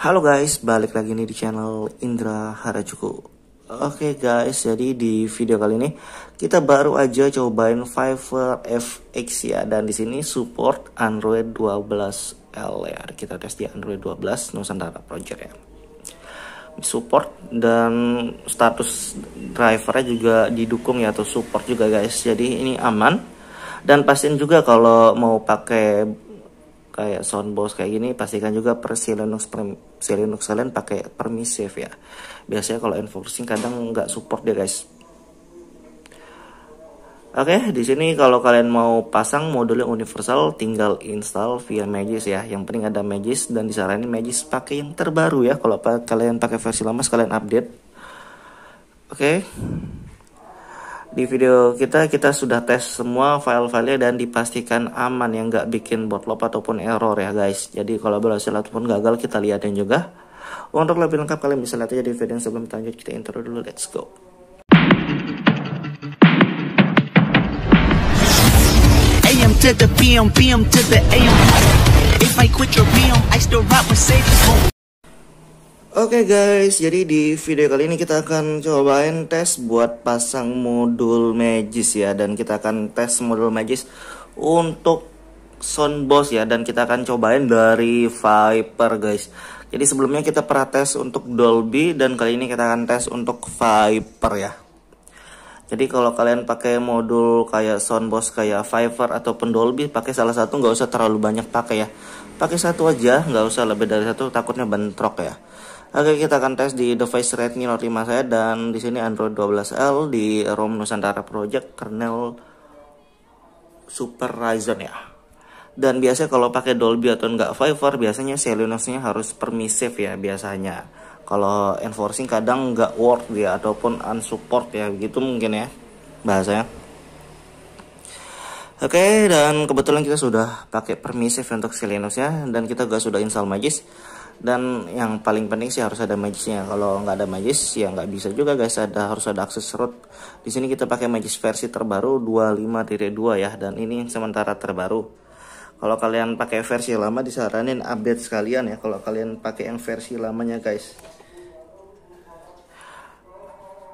Halo guys, balik lagi nih di channel Indra Harajuku Oke okay guys, jadi di video kali ini kita baru aja cobain Fiverr FX ya Dan di sini support Android 12L ya Kita tes di Android 12 Nusantara Project ya Support dan status drivernya juga didukung ya atau support juga guys Jadi ini aman Dan pastiin juga kalau mau pakai kayak soundbox kayak gini pastikan juga per si Linux per, si Linux kalian pakai permissive ya biasanya kalau enforcing kadang nggak support ya guys Oke, di sini kalau kalian mau pasang modulnya universal, tinggal install via Magis ya. Yang penting ada Magis dan disarankan Magis pakai yang terbaru ya. Kalau kalian pakai versi lama, kalian update. Oke. Okay di video kita kita sudah tes semua file-filenya dan dipastikan aman yang nggak bikin botlop ataupun error ya guys jadi kalau berhasil ataupun gagal kita lihatin juga untuk lebih lengkap kalian bisa lihat aja di video yang sebelum lanjut kita intro dulu let's go Oke okay guys, jadi di video kali ini kita akan cobain tes buat pasang modul magis ya Dan kita akan tes modul magis untuk sound boss ya Dan kita akan cobain dari Viper guys Jadi sebelumnya kita pernah tes untuk Dolby Dan kali ini kita akan tes untuk Viper ya Jadi kalau kalian pakai modul kayak sound boss kayak Viper ataupun Dolby Pakai salah satu nggak usah terlalu banyak pakai ya pakai satu aja nggak usah lebih dari satu takutnya bentrok ya Oke kita akan tes di device Redmi Note 5 saya dan di sini Android 12L di ROM Nusantara Project kernel Super Ryzen ya dan biasanya kalau pakai Dolby atau enggak Viper biasanya Selenosnya harus permisif ya biasanya kalau enforcing kadang nggak work ya ataupun unsupport ya begitu mungkin ya bahasanya Oke, okay, dan kebetulan kita sudah pakai permisif untuk Selenos ya, dan kita juga sudah install Magis. Dan yang paling penting sih harus ada Magisnya. Kalau nggak ada Magis, ya nggak bisa juga guys. Ada harus ada akses root. Di sini kita pakai Magis versi terbaru 25.2 ya, dan ini sementara terbaru. Kalau kalian pakai versi lama disaranin update sekalian ya. Kalau kalian pakai yang versi lamanya guys.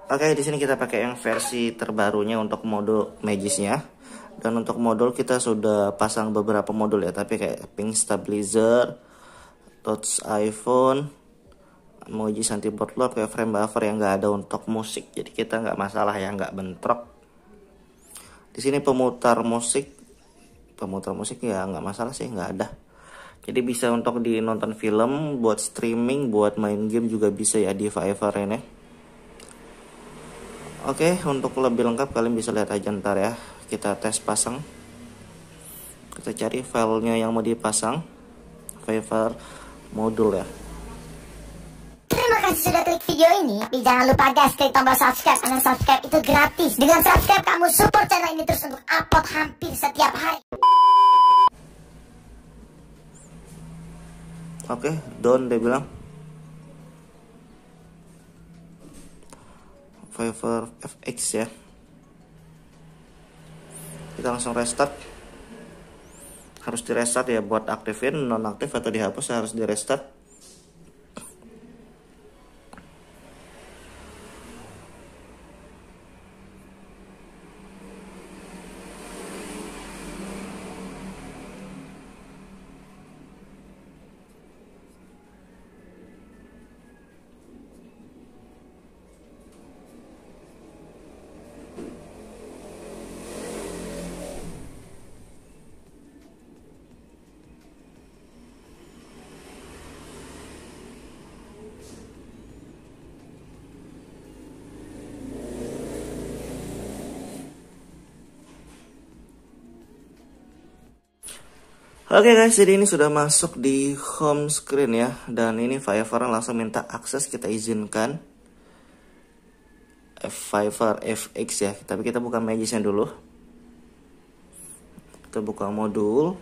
Oke, okay, di sini kita pakai yang versi terbarunya untuk mode Magisnya dan untuk modul kita sudah pasang beberapa modul ya tapi kayak pink stabilizer touch iphone emoji santi botlop kayak frame buffer yang nggak ada untuk musik jadi kita nggak masalah ya nggak bentrok di sini pemutar musik pemutar musik ya nggak masalah sih nggak ada jadi bisa untuk di nonton film buat streaming buat main game juga bisa ya di Fiverr ini Oke, untuk lebih lengkap kalian bisa lihat aja ntar ya. Kita tes pasang. Kita cari filenya yang mau dipasang. Favor modul ya. Terima kasih sudah klik video ini. Tapi jangan lupa guys klik tombol subscribe karena subscribe itu gratis. Dengan subscribe kamu support channel ini terus untuk upload hampir setiap hari. Oke, okay, dia bilang. Fiverr FX ya kita langsung restart harus di restart ya buat aktifin nonaktif atau dihapus harus di restart Oke okay guys, jadi ini sudah masuk di home screen ya. Dan ini Fiverr langsung minta akses kita izinkan. Fiverr FX ya. Tapi kita buka magisnya dulu. Kita buka modul.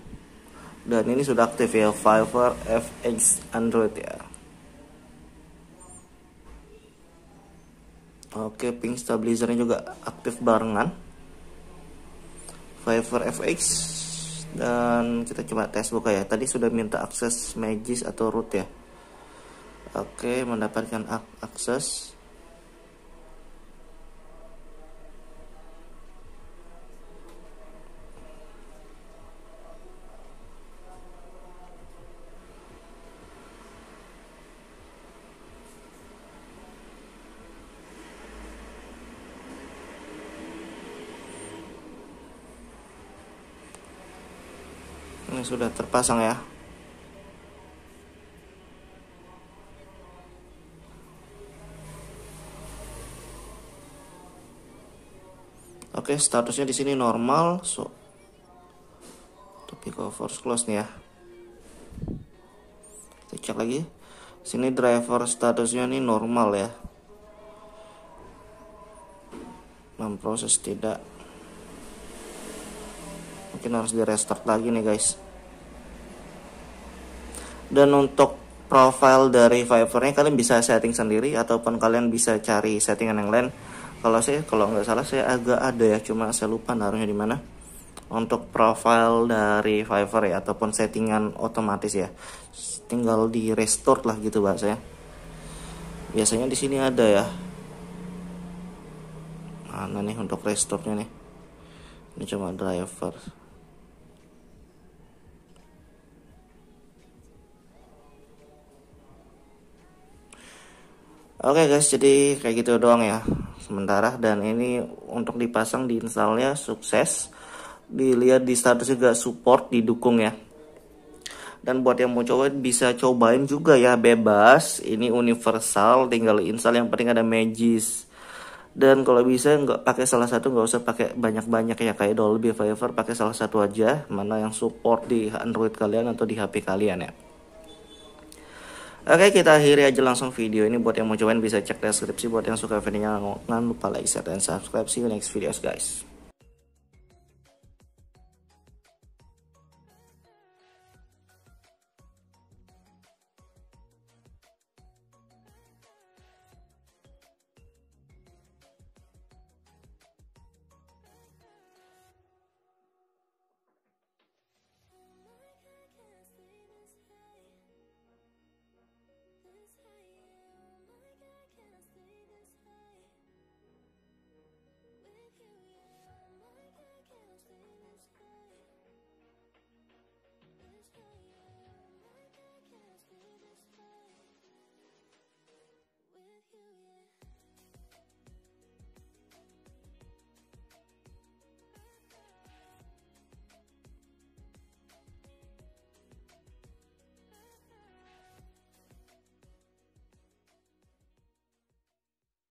Dan ini sudah aktif ya, Fiverr FX Android ya. Oke, ping stabilizernya juga aktif barengan. Fiverr FX dan kita coba tes buka ya tadi sudah minta akses magis atau root ya oke mendapatkan akses yang sudah terpasang ya Oke, statusnya di sini normal. So, topi cover close nih ya. Kita cek lagi. Sini driver statusnya ini normal ya. Memproses tidak. Mungkin harus di restart lagi nih guys dan untuk profile dari Fiverr-nya kalian bisa setting sendiri ataupun kalian bisa cari settingan yang lain kalau saya kalau nggak salah saya agak ada ya cuma saya lupa naruhnya di mana untuk profile dari Fiverr ya ataupun settingan otomatis ya tinggal di restore lah gitu bahasanya biasanya di sini ada ya mana nih untuk restore nya nih ini cuma driver Oke okay guys, jadi kayak gitu doang ya sementara dan ini untuk dipasang di installnya sukses. Dilihat di status juga support didukung ya. Dan buat yang mau coba bisa cobain juga ya bebas. Ini universal, tinggal install yang penting ada Magis. Dan kalau bisa nggak pakai salah satu nggak usah pakai banyak-banyak ya kayak Dolby Viver pakai salah satu aja mana yang support di Android kalian atau di HP kalian ya. Oke kita akhiri aja langsung video ini buat yang mau cobain bisa cek deskripsi buat yang suka videonya jangan lupa like share dan subscribe see you next videos guys